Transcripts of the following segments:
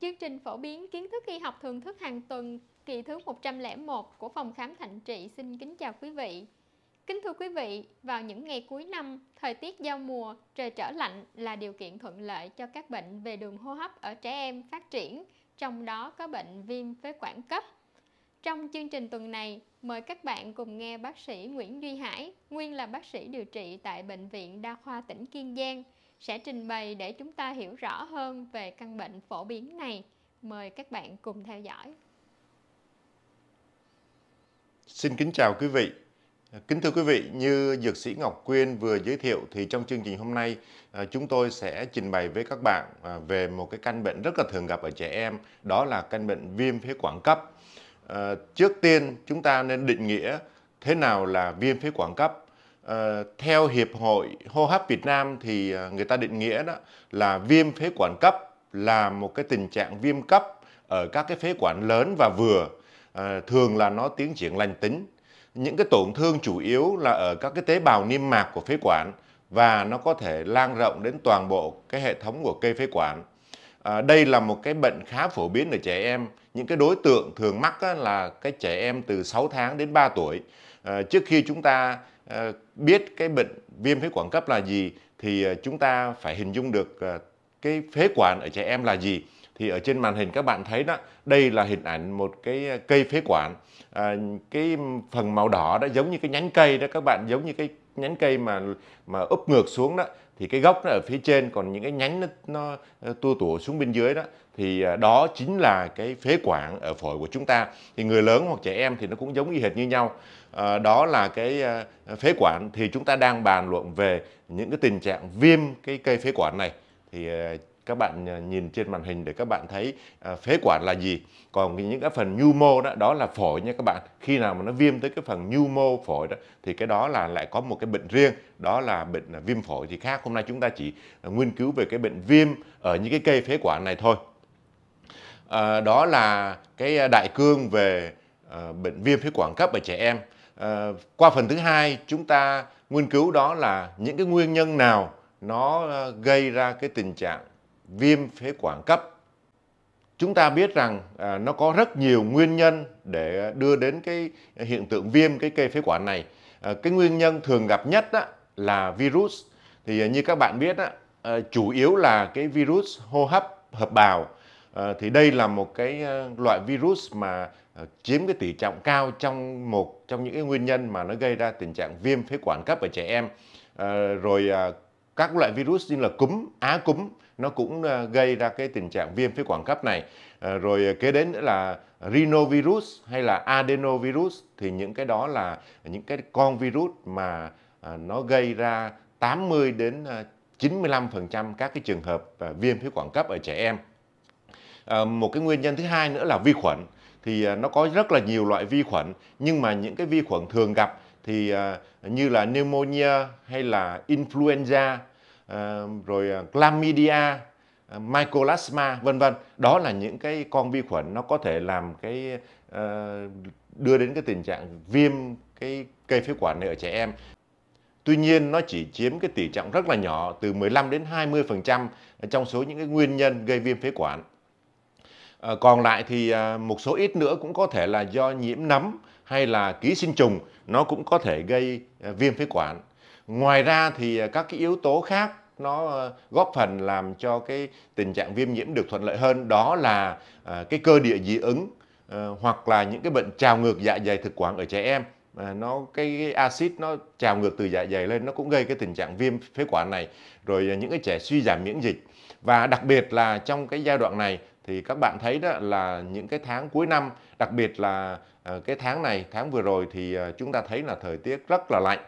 Chương trình phổ biến kiến thức y học thường thức hàng tuần kỳ thứ 101 của phòng khám Thạnh Trị xin kính chào quý vị. Kính thưa quý vị, vào những ngày cuối năm, thời tiết giao mùa, trời trở lạnh là điều kiện thuận lợi cho các bệnh về đường hô hấp ở trẻ em phát triển, trong đó có bệnh viêm phế quản cấp. Trong chương trình tuần này, mời các bạn cùng nghe bác sĩ Nguyễn Duy Hải, nguyên là bác sĩ điều trị tại Bệnh viện Đa khoa tỉnh Kiên Giang – sẽ trình bày để chúng ta hiểu rõ hơn về căn bệnh phổ biến này. Mời các bạn cùng theo dõi. Xin kính chào quý vị. Kính thưa quý vị, như Dược sĩ Ngọc Quyên vừa giới thiệu thì trong chương trình hôm nay à, chúng tôi sẽ trình bày với các bạn à, về một cái căn bệnh rất là thường gặp ở trẻ em, đó là căn bệnh viêm phế quản cấp. À, trước tiên chúng ta nên định nghĩa thế nào là viêm phế quản cấp Ờ, theo Hiệp hội Hô hấp Việt Nam thì ờ, người ta định nghĩa đó là viêm phế quản cấp là một cái tình trạng viêm cấp ở các cái phế quản lớn và vừa à, thường là nó tiến triển lành tính những cái tổn thương chủ yếu là ở các cái tế bào niêm mạc của phế quản và nó có thể lan rộng đến toàn bộ cái hệ thống của cây phế quản à, đây là một cái bệnh khá phổ biến ở trẻ em những cái đối tượng thường mắc là cái trẻ em từ 6 tháng đến 3 tuổi à, trước khi chúng ta Ờ, biết cái bệnh viêm phế quản cấp là gì thì ờ, chúng ta phải hình dung được ờ, cái phế quản ở trẻ em là gì thì ở trên màn hình các bạn thấy đó đây là hình ảnh một cái cây phế quản à, cái phần màu đỏ đó giống như cái nhánh cây đó các bạn giống như cái nhánh cây mà mà úp ngược xuống đó thì cái gốc nó ở phía trên còn những cái nhánh nó, nó tua tủa xuống bên dưới đó thì à, đó chính là cái phế quản ở phổi của chúng ta thì người lớn hoặc trẻ em thì nó cũng giống y hệt như nhau à, đó là cái à, phế quản thì chúng ta đang bàn luận về những cái tình trạng viêm cái cây phế quản này thì à, các bạn ờ, nhìn trên màn hình để các bạn thấy ờ, phế quản là gì còn những cái phần nhu mô đó đó là phổi nha các bạn khi nào mà nó viêm tới cái phần nhu mô phổi đó thì cái đó là lại có một cái bệnh riêng đó là bệnh ờ, viêm phổi thì khác hôm nay chúng ta chỉ nghiên cứu về cái bệnh viêm ở những cái cây phế quản này thôi à, đó là cái đại cương về à, bệnh viêm phế quản cấp ở trẻ em à, qua phần thứ hai chúng ta nghiên cứu đó là những cái nguyên nhân nào nó gây ra cái tình trạng viêm phế quản cấp chúng ta biết rằng à, nó có rất nhiều nguyên nhân để đưa đến cái hiện tượng viêm cái cây phế quản này à, cái nguyên nhân thường gặp nhất đó là virus thì à, như các bạn biết đó, à, chủ yếu là cái virus hô hấp hợp bào à, thì đây là một cái à, loại virus mà à, chiếm cái tỷ trọng cao trong một trong những cái nguyên nhân mà nó gây ra tình trạng viêm phế quản cấp ở trẻ em à, rồi à, các loại virus như là cúm, á cúm nó cũng ờ, gây ra cái tình trạng viêm phế quản cấp này. Ờ, rồi kế đến nữa là rhinovirus hay là adenovirus thì những cái đó là những cái con virus mà ờ, nó gây ra 80 đến 95% các cái trường hợp viêm phế quản cấp ở trẻ em. một cái nguyên nhân thứ hai nữa là vi khuẩn thì nó có rất là nhiều loại vi khuẩn nhưng mà những cái vi khuẩn thường gặp thì à, như là pneumonia hay là influenza à, rồi à, chlamydia mycoplasma vân vân đó là những cái con vi khuẩn nó có thể làm cái đưa đến cái tình trạng viêm cái cây phế quản này ở trẻ em Tuy nhiên nó chỉ chiếm cái tỷ trọng rất là nhỏ từ 15 đến 20% trong số những cái nguyên nhân gây viêm phế quản. À, còn lại thì à, một số ít nữa cũng có thể là do nhiễm nấm hay là ký sinh trùng nó cũng có thể gây ờ, viêm phế quản. Ngoài ra thì ờ, các cái yếu tố khác nó ờ, góp phần làm cho cái tình trạng viêm nhiễm được thuận lợi hơn đó là cái cơ địa dị ứng hoặc là những cái bệnh trào ngược dạ dày thực quản ở trẻ em nó cái axit nó trào ngược từ dạ dày lên nó cũng gây cái tình trạng viêm phế quản này rồi những cái trẻ suy giảm miễn dịch và đặc biệt là trong cái giai đoạn này thì các bạn thấy đó là những cái tháng cuối năm đặc biệt là Ờ, cái tháng này tháng vừa rồi thì ờ, chúng ta thấy là thời tiết rất là lạnh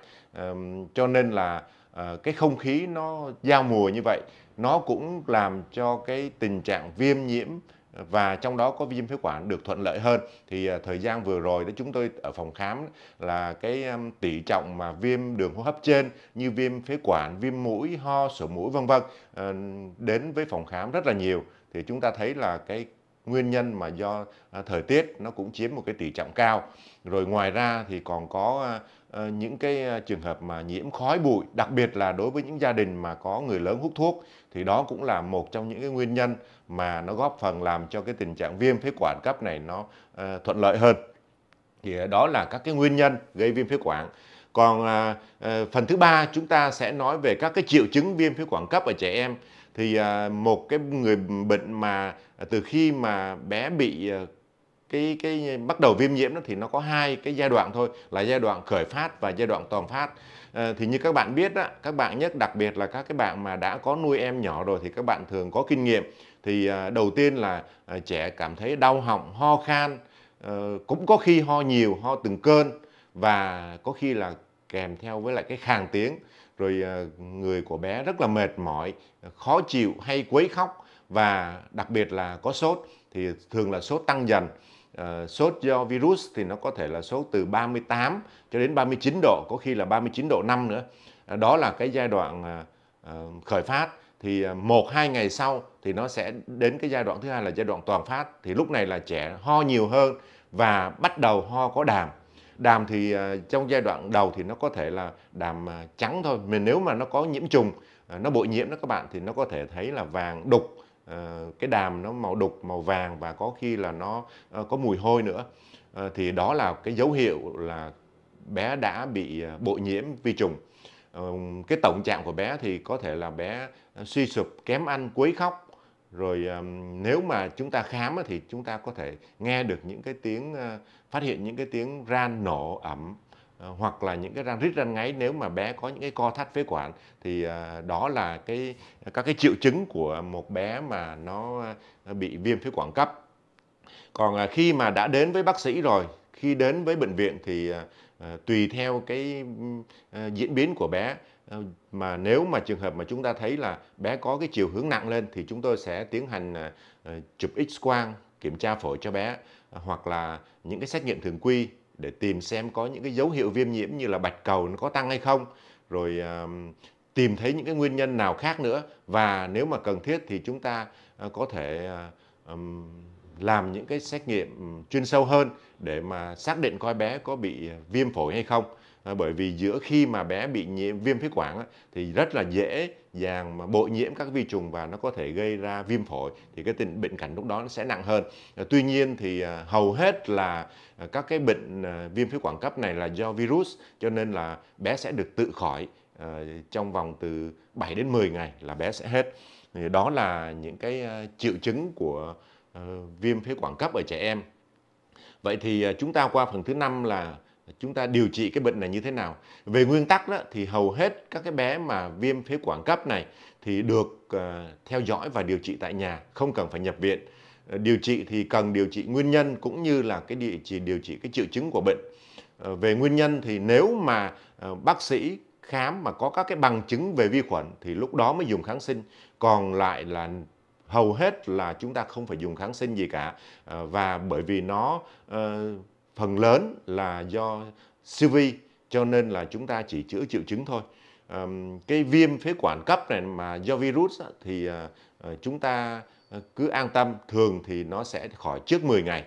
cho nên là ờ, cái không khí nó giao mùa như vậy nó cũng làm cho cái tình trạng viêm nhiễm và trong đó có viêm phế quản được thuận lợi hơn thì thời gian vừa rồi đó chúng tôi ở phòng khám là cái tỷ trọng mà viêm đường hô hấp trên như viêm phế quản viêm mũi ho sổ mũi vân vân đến với phòng khám rất là nhiều thì chúng ta thấy là cái nguyên nhân mà do à, thời tiết nó cũng chiếm một cái tỷ trọng cao rồi ngoài ra thì còn có à, à, những cái trường hợp mà nhiễm khói bụi đặc biệt là đối với những gia đình mà có người lớn hút thuốc thì đó cũng là một trong những cái nguyên nhân mà nó góp phần làm cho cái tình trạng viêm phế quản cấp này nó thuận lợi hơn thì đó là các cái nguyên nhân gây viêm phế quản còn phần thứ ba chúng ta sẽ nói về các cái triệu chứng viêm phế quản cấp ở trẻ em thì à, một cái người bệnh mà từ khi mà bé bị à, cái cái bắt đầu viêm nhiễm đó thì nó có hai cái giai đoạn thôi là giai đoạn khởi phát và giai đoạn toàn phát à, thì như các bạn biết đó, các bạn nhất đặc biệt là các cái bạn mà đã có nuôi em nhỏ rồi thì các bạn thường có kinh nghiệm thì à, đầu tiên là à, trẻ cảm thấy đau họng ho khan à, cũng có khi ho nhiều ho từng cơn và có khi là kèm theo với lại cái khàn tiếng rồi à, người của bé rất là mệt mỏi khó chịu hay quấy khóc và đặc biệt là có sốt thì thường là sốt tăng dần à, sốt do virus thì nó có thể là sốt từ 38 cho đến 39 độ, có khi là 39 độ 5 nữa. À, đó là cái giai đoạn khởi phát thì một hai ngày sau thì nó sẽ đến cái giai đoạn thứ hai là giai đoạn toàn phát thì lúc này là trẻ ho nhiều hơn và bắt đầu ho có đàm đàm thì à, trong giai đoạn đầu thì nó có thể là đàm à, trắng thôi mình nếu mà nó có nhiễm trùng à, nó bội nhiễm đó các bạn thì nó có thể thấy là vàng đục cái đàm nó màu đục màu vàng và có khi là nó có mùi hôi nữa thì đó là cái dấu hiệu là bé đã bị bội nhiễm vi trùng cái tổng trạng của bé thì có thể là bé suy sụp kém ăn quấy khóc rồi nếu mà chúng ta khám thì chúng ta có thể nghe được những cái tiếng phát hiện những cái tiếng ran nổ ẩm ờ, hoặc là những cái răng rít răng ngáy nếu mà bé có những cái co thắt phế quản thì ờ, đó là cái các cái triệu chứng của một bé mà nó ờ, bị viêm phế quản cấp. Còn khi mà đã đến với bác sĩ rồi, khi đến với bệnh viện thì tùy theo cái diễn biến của bé mà nếu mà trường hợp mà chúng ta thấy là bé có cái chiều hướng nặng lên thì chúng tôi sẽ tiến hành chụp x quang kiểm tra phổi cho bé hoặc là những cái xét nghiệm thường quy để tìm xem có những cái dấu hiệu viêm nhiễm như là bạch cầu nó có tăng hay không rồi tìm thấy những cái nguyên nhân nào khác nữa và nếu mà cần thiết thì chúng ta ờ, có thể ờ, làm những cái xét nghiệm chuyên sâu hơn để mà xác định coi bé có bị ờ, viêm phổi hay không Ờ, bởi vì giữa khi mà bé bị nhiễm viêm phế quản thì rất là dễ dàng mà bội nhiễm các vi trùng và nó có thể gây ra viêm phổi thì cái tình bệnh cảnh lúc đó nó sẽ nặng hơn ờ, tuy nhiên thì ờ, hầu hết là các cái bệnh viêm phế quản cấp này là do virus cho nên là bé sẽ được tự khỏi trong vòng từ 7 đến 10 ngày là bé sẽ hết thì đó là những cái triệu chứng của viêm phế quản cấp ở trẻ em vậy thì chúng ta qua phần thứ năm là chúng ta điều trị cái bệnh này như thế nào về nguyên tắc đó thì hầu hết các cái bé mà viêm phế quản cấp này thì được uh, theo dõi và điều trị tại nhà không cần phải nhập viện ờ, điều trị thì cần điều trị nguyên nhân cũng như là cái địa chỉ điều trị cái triệu chứng của bệnh ờ, về nguyên nhân thì nếu mà bác sĩ khám mà có các cái bằng chứng về vi khuẩn thì lúc đó mới dùng kháng sinh còn lại là hầu hết là chúng ta không phải dùng kháng sinh gì cả và bởi vì nó phần lớn là do siêu vi cho nên là chúng ta chỉ chữa triệu chứng thôi cái viêm phế quản cấp này mà do virus thì ờ, ờ, chúng ta ờ, cứ an tâm thường thì nó sẽ khỏi trước 10 ngày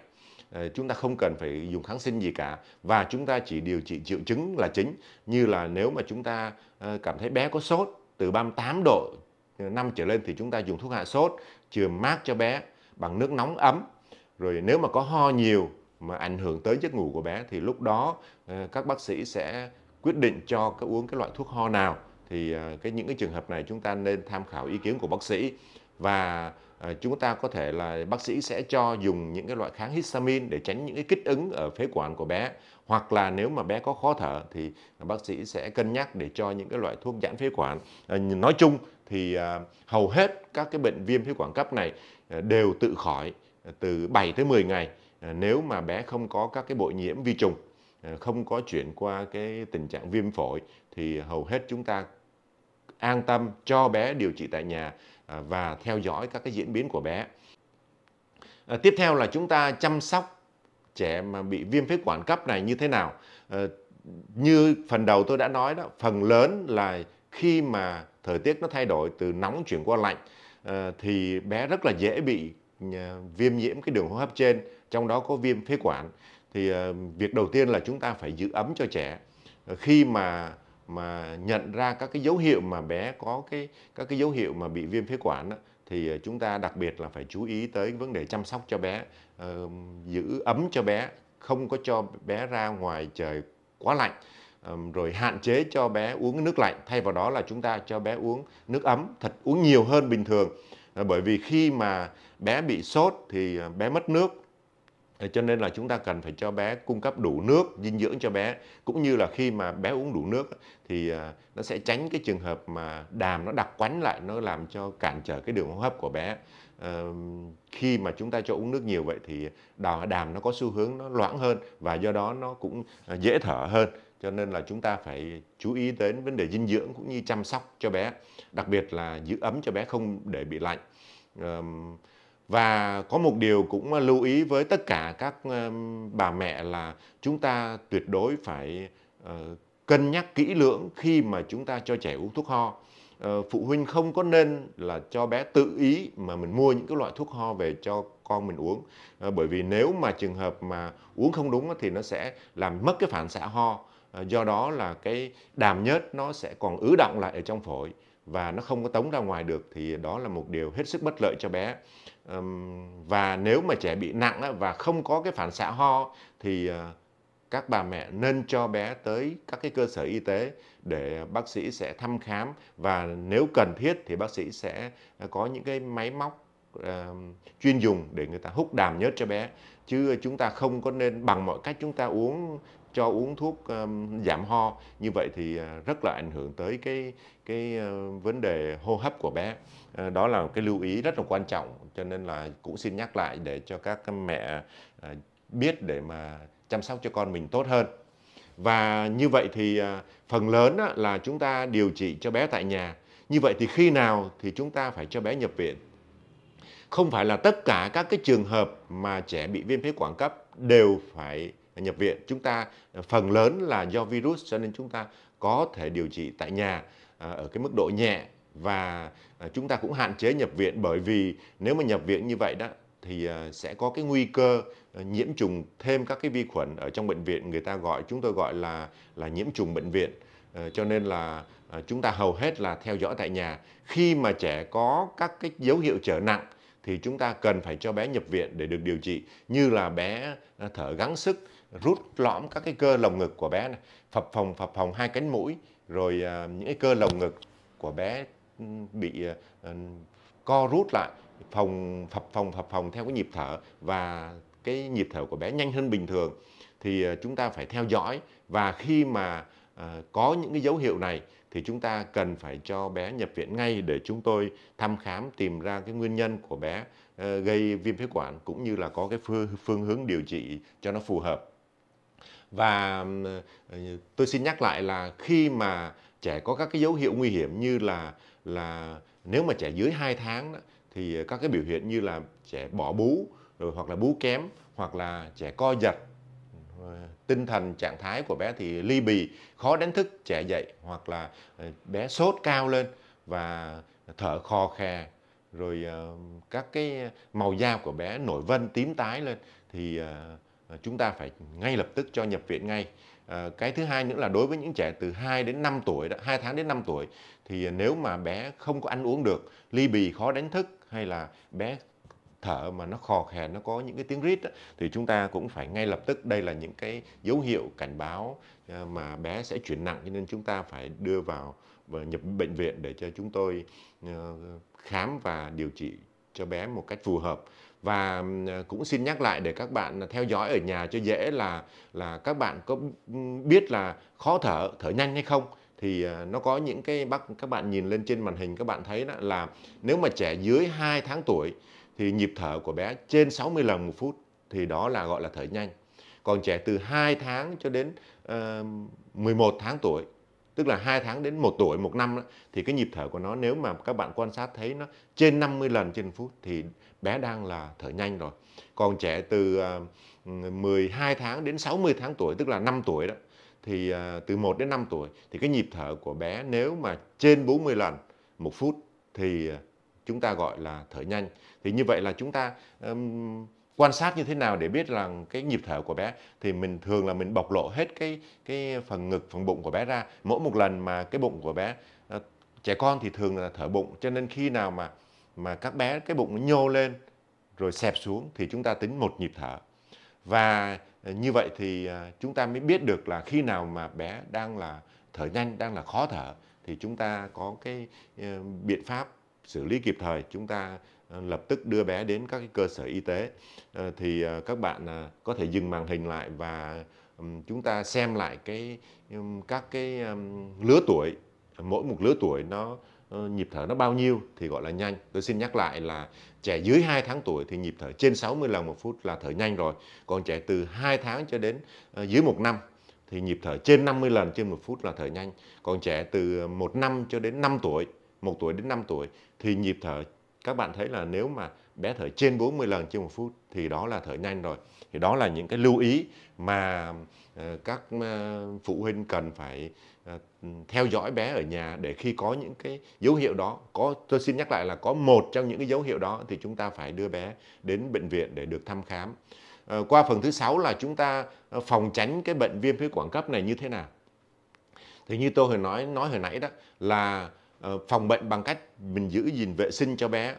chúng ta không cần phải dùng kháng sinh gì cả và chúng ta chỉ điều trị triệu chứng là chính như là nếu mà chúng ta cảm thấy bé có sốt từ 38 độ năm trở lên thì chúng ta dùng thuốc hạ sốt chườm mát cho bé bằng nước nóng ấm rồi nếu mà có ho nhiều mà ảnh hưởng tới giấc ngủ của bé thì lúc đó ờ, các bác sĩ sẽ quyết định cho cái uống cái loại thuốc ho nào thì ờ, cái những cái trường hợp này chúng ta nên tham khảo ý kiến của bác sĩ và ờ, chúng ta có thể là bác sĩ sẽ cho dùng những cái loại kháng histamine để tránh những cái kích ứng ở phế quản của bé hoặc là nếu mà bé có khó thở thì bác sĩ sẽ cân nhắc để cho những cái loại thuốc giãn phế quản nói chung thì hầu hết các cái bệnh viêm phế quản cấp này đều tự khỏi từ 7 tới 10 ngày À, nếu mà bé không có các cái bội nhiễm vi trùng à, không có chuyển qua cái tình trạng viêm phổi thì hầu hết chúng ta an tâm cho bé điều trị tại nhà à, và theo dõi các cái diễn biến của bé. À, tiếp theo là chúng ta chăm sóc trẻ mà bị viêm phế quản cấp này như thế nào. À, như phần đầu tôi đã nói đó, phần lớn là khi mà thời tiết nó thay đổi từ nóng chuyển qua lạnh à, thì bé rất là dễ bị viêm nhiễm cái đường hô hấp trên trong đó có viêm phế quản thì ờ, việc đầu tiên là chúng ta phải giữ ấm cho trẻ ờ, khi mà mà nhận ra các cái dấu hiệu mà bé có cái các cái dấu hiệu mà bị viêm phế quản đó, thì ờ, chúng ta đặc biệt là phải chú ý tới vấn đề chăm sóc cho bé giữ ấm cho bé không có cho bé ra ngoài trời quá lạnh rồi hạn chế cho bé uống nước lạnh thay vào đó là chúng ta cho bé uống nước ấm thật uống nhiều hơn bình thường Ờ, bởi vì khi mà bé bị sốt thì ờ, bé mất nước ờ, cho nên là chúng ta cần phải cho bé cung cấp đủ nước dinh dưỡng cho bé cũng như là khi mà bé uống đủ nước thì nó sẽ tránh cái trường hợp mà đàm nó đặc quánh lại nó làm cho cản trở cái đường hô hấp của bé khi mà chúng ta cho uống nước nhiều vậy thì đàm nó có xu hướng nó loãng hơn và do đó nó cũng dễ thở hơn cho nên là chúng ta phải chú ý đến vấn đề dinh dưỡng cũng như chăm sóc cho bé đặc biệt là giữ ấm cho bé không để bị lạnh và có một điều cũng lưu ý với tất cả các bà mẹ là chúng ta tuyệt đối phải ờ, cân nhắc kỹ lưỡng khi mà chúng ta cho trẻ uống thuốc ho ờ, phụ huynh không có nên là cho bé tự ý mà mình mua những cái loại thuốc ho về cho con mình uống ờ, bởi vì nếu mà trường hợp mà uống không đúng thì nó sẽ làm mất cái phản xạ ho Ờ, do đó là cái đàm nhớt nó sẽ còn ứ động lại ở trong phổi và nó không có tống ra ngoài được thì đó là một điều hết sức bất lợi cho bé và nếu mà trẻ bị nặng và không có cái phản xạ ho thì ờ, các bà mẹ nên cho bé tới các cái cơ sở y tế để bác sĩ sẽ thăm khám và nếu cần thiết thì bác sĩ sẽ ờ, có những cái máy móc chuyên dùng để người ta hút đàm nhớt cho bé chứ chúng ta không có nên bằng mọi cách chúng ta uống cho uống thuốc um, giảm ho như vậy thì ờ, rất là ảnh hưởng tới cái cái uh, vấn đề hô hấp của bé uh, đó là một cái lưu ý rất là quan trọng cho nên là cũng xin nhắc lại để cho các mẹ uh, biết để mà chăm sóc cho con mình tốt hơn và như vậy thì phần lớn là chúng ta điều trị cho bé tại nhà như vậy thì khi nào thì chúng ta phải cho bé nhập viện không phải là tất cả các cái trường hợp mà trẻ bị viêm phế quản cấp đều phải nhập viện chúng ta ờ, phần lớn là do virus cho nên chúng ta có thể điều trị tại nhà à, ở cái mức độ nhẹ và à, chúng ta cũng hạn chế nhập viện bởi vì nếu mà nhập viện như vậy đó thì à, sẽ có cái nguy cơ ờ, nhiễm trùng thêm các cái vi khuẩn ở trong bệnh viện người ta gọi chúng tôi gọi là là nhiễm trùng bệnh viện ờ, cho nên là chúng ta hầu hết là theo dõi tại nhà khi mà trẻ có các cái dấu hiệu trở nặng thì chúng ta cần phải cho bé nhập viện để được điều trị như là bé thở gắng sức rút lõm các cái cơ lồng ngực của bé này, phập phồng phập phồng hai cánh mũi rồi uh, những cái cơ lồng ngực của bé bị uh, co rút lại phồng phập phồng phập phồng theo cái nhịp thở và cái nhịp thở của bé nhanh hơn bình thường thì chúng ta phải theo dõi và khi mà uh, có những cái dấu hiệu này thì chúng ta cần phải cho bé nhập viện ngay để chúng tôi thăm khám tìm ra cái nguyên nhân của bé ờ, gây viêm phế quản cũng như là có cái phương hướng điều trị cho nó phù hợp và ờ, tôi xin nhắc lại là khi mà trẻ có các cái dấu hiệu nguy hiểm như là là nếu mà trẻ dưới 2 tháng đó, thì các cái biểu hiện như là trẻ bỏ bú rồi hoặc là bú kém hoặc là trẻ co giật ờ, tinh thần trạng thái của bé thì ly bì khó đánh thức trẻ dậy hoặc là ờ, bé sốt cao lên và thở khò khè rồi các cái màu da của bé nổi vân tím tái lên thì Ờ, chúng ta phải ngay lập tức cho nhập viện ngay. Ờ, cái thứ hai nữa là đối với những trẻ từ 2 đến 5 tuổi, 2 tháng đến 5 tuổi thì nếu mà bé không có ăn uống được, ly bì khó đánh thức hay là bé thở mà nó khò khè nó có những cái tiếng rít thì chúng ta cũng phải ngay lập tức đây là những cái dấu hiệu cảnh báo ờ, mà bé sẽ chuyển nặng cho nên chúng ta phải đưa vào và nhập bệnh viện để cho chúng tôi khám và điều trị cho bé một cách phù hợp và cũng xin nhắc lại để các bạn theo dõi ở nhà cho dễ là là các bạn có biết là khó thở thở nhanh hay không thì ờ, nó có những cái bác các bạn nhìn lên trên màn hình các bạn thấy đó là nếu mà trẻ dưới 2 tháng tuổi thì nhịp thở của bé trên 60 lần một phút thì đó là gọi là thở nhanh. Còn trẻ từ 2 tháng cho đến uh, 11 tháng tuổi tức là hai tháng đến một tuổi một năm thì cái nhịp thở của nó nếu mà các bạn quan sát thấy nó trên 50 lần trên phút thì bé đang là thở nhanh rồi còn trẻ từ 12 à, tháng đến 60 tháng tuổi tức là 5 tuổi đó thì à, từ 1 đến 5 tuổi thì cái nhịp thở của bé nếu mà trên 40 lần một phút thì à, chúng ta gọi là thở nhanh thì như vậy là chúng ta quan sát như thế nào để biết rằng cái nhịp thở của bé thì mình thường là mình bộc lộ hết cái cái phần ngực phần bụng của bé ra mỗi một lần mà cái bụng của bé ờ, trẻ con thì thường là thở bụng cho nên khi nào mà mà các bé cái bụng nhô lên rồi xẹp xuống thì chúng ta tính một nhịp thở và ờ, như vậy thì ờ, chúng ta mới biết được là khi nào mà bé đang là thở nhanh đang là khó thở thì chúng ta có cái biện pháp xử lý kịp thời chúng ta Ờ, lập tức đưa bé đến các cơ sở y tế ờ, thì ờ, các bạn có thể dừng màn hình lại và chúng ta xem lại cái các cái lứa tuổi mỗi một lứa tuổi nó nhịp thở nó bao nhiêu thì gọi là nhanh. Tôi xin nhắc lại là trẻ dưới 2 tháng tuổi thì nhịp thở trên 60 lần một phút là thở nhanh rồi. Còn trẻ từ 2 tháng cho đến dưới 1 năm thì nhịp thở trên 50 lần trên một phút là thở nhanh. Còn trẻ từ 1 năm cho đến 5 tuổi, 1 tuổi đến 5 tuổi thì nhịp thở các bạn thấy là nếu mà bé thở trên 40 lần trên một phút thì đó là thở nhanh rồi thì đó là những cái lưu ý mà ờ, các ờ, phụ huynh cần phải ờ, theo dõi bé ở nhà để khi có những cái dấu hiệu đó có tôi xin nhắc lại là có một trong những cái dấu hiệu đó thì chúng ta phải đưa bé đến bệnh viện để được thăm khám qua phần thứ sáu là chúng ta phòng tránh cái bệnh viêm phế quản cấp này như thế nào thì như tôi hồi nói nói hồi nãy đó là Ờ, phòng bệnh bằng cách mình giữ gìn vệ sinh cho bé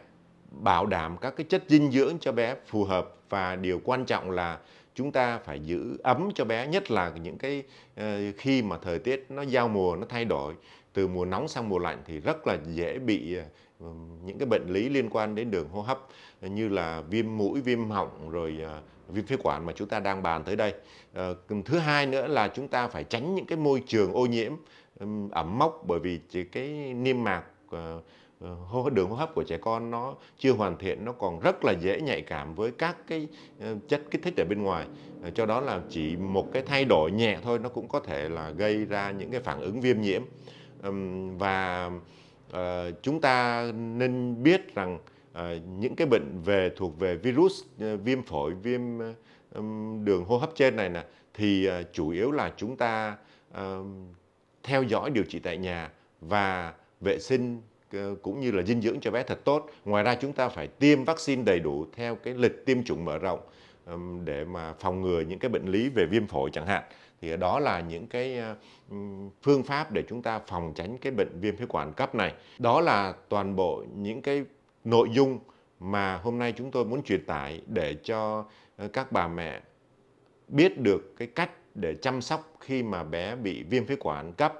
bảo đảm các cái chất dinh dưỡng cho bé phù hợp và điều quan trọng là chúng ta phải giữ ấm cho bé nhất là những cái ờ, khi mà thời tiết nó giao mùa nó thay đổi từ mùa nóng sang mùa lạnh thì rất là dễ bị ờ, những cái bệnh lý liên quan đến đường hô hấp như là viêm mũi viêm họng rồi viêm phế quản mà chúng ta đang bàn tới đây thứ hai nữa là chúng ta phải tránh những cái môi trường ô nhiễm ẩm mốc bởi vì chỉ cái niêm mạc ờ, ờ, hô đường hô hấp của trẻ con nó chưa hoàn thiện nó còn rất là dễ nhạy cảm với các cái ờ, chất kích thích ở bên ngoài cho đó là chỉ một cái thay đổi nhẹ thôi nó cũng có thể là gây ra những cái phản ứng viêm nhiễm và chúng ta nên biết rằng những cái bệnh về thuộc về virus viêm phổi viêm đường hô hấp trên này nè thì chủ yếu là chúng ta theo dõi điều trị tại nhà và vệ sinh ờ, cũng như là dinh dưỡng cho bé thật tốt. Ngoài ra chúng ta phải tiêm vaccine đầy đủ theo cái lịch tiêm chủng mở rộng để mà phòng ngừa những cái bệnh lý về viêm phổi chẳng hạn. Thì đó là những cái ờ, phương pháp để chúng ta phòng tránh cái bệnh viêm phế quản cấp này. Đó là toàn bộ những cái nội dung mà hôm nay chúng tôi muốn truyền tải để cho ờ, các bà mẹ biết được cái cách để chăm sóc khi mà bé bị viêm phế quản cấp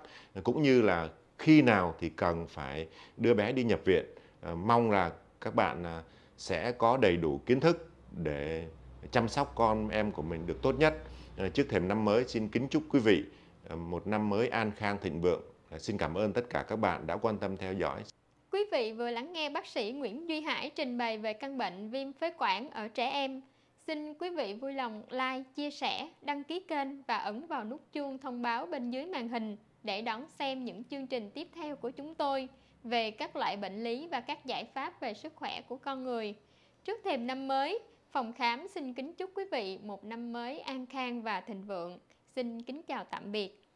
cũng như là khi nào thì cần phải đưa bé đi nhập viện à, mong là các bạn à, sẽ có đầy đủ kiến thức để chăm sóc con em của mình được tốt nhất à, trước thềm năm mới xin kính chúc quý vị một năm mới an khang thịnh vượng xin cảm ơn tất cả các bạn đã quan tâm theo dõi Quý vị vừa lắng nghe bác sĩ Nguyễn Duy Hải trình bày về căn bệnh viêm phế quản ở trẻ em. Xin quý vị vui lòng like, chia sẻ, đăng ký kênh và ấn vào nút chuông thông báo bên dưới màn hình để đón xem những chương trình tiếp theo của chúng tôi về các loại bệnh lý và các giải pháp về sức khỏe của con người. Trước thềm năm mới, phòng khám xin kính chúc quý vị một năm mới an khang và thịnh vượng. Xin kính chào tạm biệt.